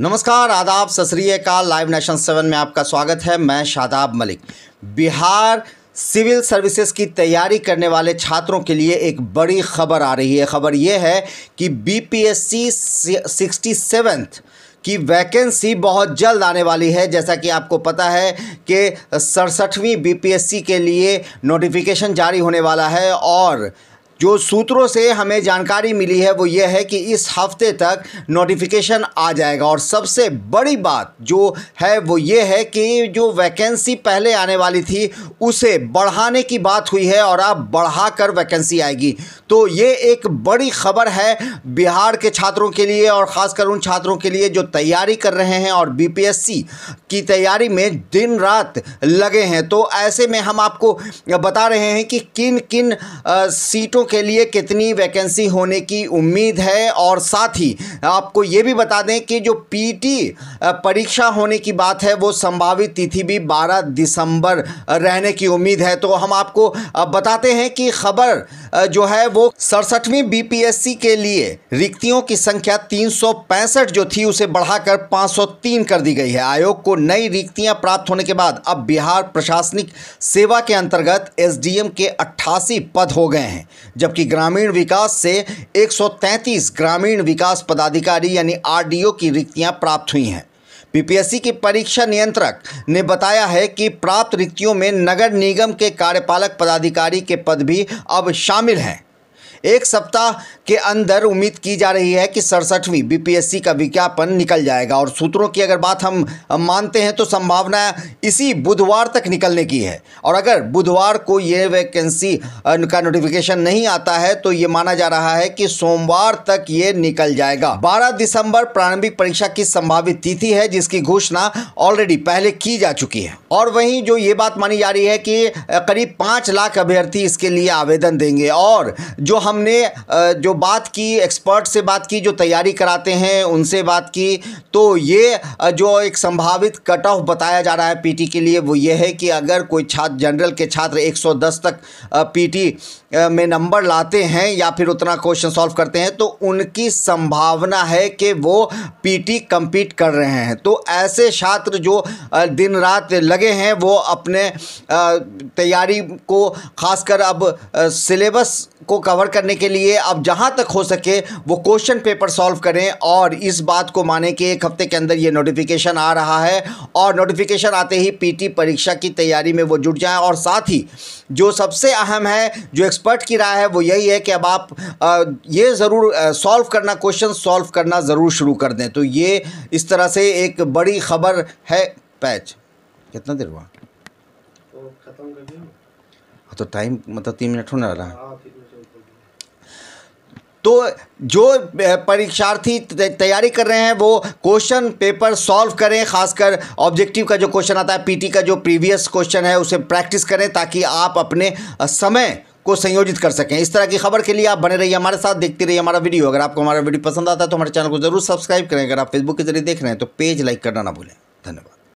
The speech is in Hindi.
नमस्कार आदाब सतरीकाल लाइव नेशन सेवन में आपका स्वागत है मैं शादाब मलिक बिहार सिविल सर्विसेज की तैयारी करने वाले छात्रों के लिए एक बड़ी खबर आ रही है खबर यह है कि बीपीएससी सिक्सटी सेवेंथ की वैकेंसी बहुत जल्द आने वाली है जैसा कि आपको पता है कि सड़सठवीं बीपीएससी के लिए नोटिफिकेशन जारी होने वाला है और जो सूत्रों से हमें जानकारी मिली है वो ये है कि इस हफ्ते तक नोटिफिकेशन आ जाएगा और सबसे बड़ी बात जो है वो ये है कि जो वैकेंसी पहले आने वाली थी उसे बढ़ाने की बात हुई है और अब बढ़ाकर वैकेंसी आएगी तो ये एक बड़ी खबर है बिहार के छात्रों के लिए और ख़ासकर उन छात्रों के लिए जो तैयारी कर रहे हैं और बी की तैयारी में दिन रात लगे हैं तो ऐसे में हम आपको बता रहे हैं कि किन किन सीटों के लिए कितनी वैकेंसी होने की उम्मीद है और साथ ही आपको ये भी बता दें कि जो पीटी e परीक्षा होने की बात है वो संभावित तिथि भी 12 दिसंबर रहने की उम्मीद है तो हम आपको बताते हैं कि खबर जो है वो सड़सठवीं बीपीएससी के लिए रिक्तियों की संख्या तीन जो थी उसे बढ़ाकर 503 कर दी गई है आयोग को नई रिक्तियां प्राप्त होने के बाद अब बिहार प्रशासनिक सेवा के अंतर्गत एसडीएम के 88 पद हो गए हैं जबकि ग्रामीण विकास से 133 ग्रामीण विकास पदाधिकारी यानी आरडीओ की रिक्तियां प्राप्त हुई हैं पीपीएससी की परीक्षा नियंत्रक ने बताया है कि प्राप्त रिक्तियों में नगर निगम के कार्यपालक पदाधिकारी के पद भी अब शामिल हैं एक सप्ताह के अंदर उम्मीद की जा रही है कि सड़सठवीं बीपीएससी का विज्ञापन निकल जाएगा और सूत्रों की अगर बात हम मानते हैं तो संभावना इसी बुधवार तक निकलने की है और अगर बुधवार को ये वैकेंसी का नोटिफिकेशन नहीं आता है तो ये माना जा रहा है कि सोमवार तक ये निकल जाएगा बारह दिसंबर प्रारंभिक परीक्षा की संभावित तिथि है जिसकी घोषणा ऑलरेडी पहले की जा चुकी है और वहीं जो ये बात मानी जा रही है कि करीब पाँच लाख अभ्यर्थी इसके लिए आवेदन देंगे और जो हम हमने जो बात की एक्सपर्ट से बात की जो तैयारी कराते हैं उनसे बात की तो ये जो एक संभावित कट ऑफ बताया जा रहा है पीटी के लिए वो ये है कि अगर कोई छात्र जनरल के छात्र 110 तक पीटी में नंबर लाते हैं या फिर उतना क्वेश्चन सॉल्व करते हैं तो उनकी संभावना है कि वो पीटी कंपीट कर रहे हैं तो ऐसे छात्र जो दिन रात लगे हैं वो अपने तैयारी को खासकर अब सिलेबस को कवर कर करने के लिए आप जहां तक हो सके वो क्वेश्चन पेपर सॉल्व करें और इस बात को माने कि एक हफ्ते के अंदर ये नोटिफिकेशन आ रहा है और नोटिफिकेशन आते ही पीटी परीक्षा की तैयारी में वो जुट जाए और साथ ही जो सबसे अहम है जो एक्सपर्ट की राय है वो यही है कि अब आप ये ज़रूर सॉल्व करना क्वेश्चन सॉल्व करना ज़रूर शुरू कर दें तो ये इस तरह से एक बड़ी खबर है पैच कितना देर हुआ तो ख़त्म कर हाँ, तो टाइम मतलब तीन मिनट होने वाला है तो जो परीक्षार्थी तैयारी कर रहे हैं वो क्वेश्चन पेपर सॉल्व करें खासकर ऑब्जेक्टिव का जो क्वेश्चन आता है पीटी का जो प्रीवियस क्वेश्चन है उसे प्रैक्टिस करें ताकि आप अपने समय को संयोजित कर सकें इस तरह की खबर के लिए आप बने रहिए हमारे साथ देखते रहिए हमारा वीडियो अगर आपको हमारा वीडियो पसंद आता है तो हमारे चैनल को जरूर सब्सक्राइब करें अगर आप फेसबुक के जरिए देख रहे हैं तो पेज लाइक करना ना भूलें धन्यवाद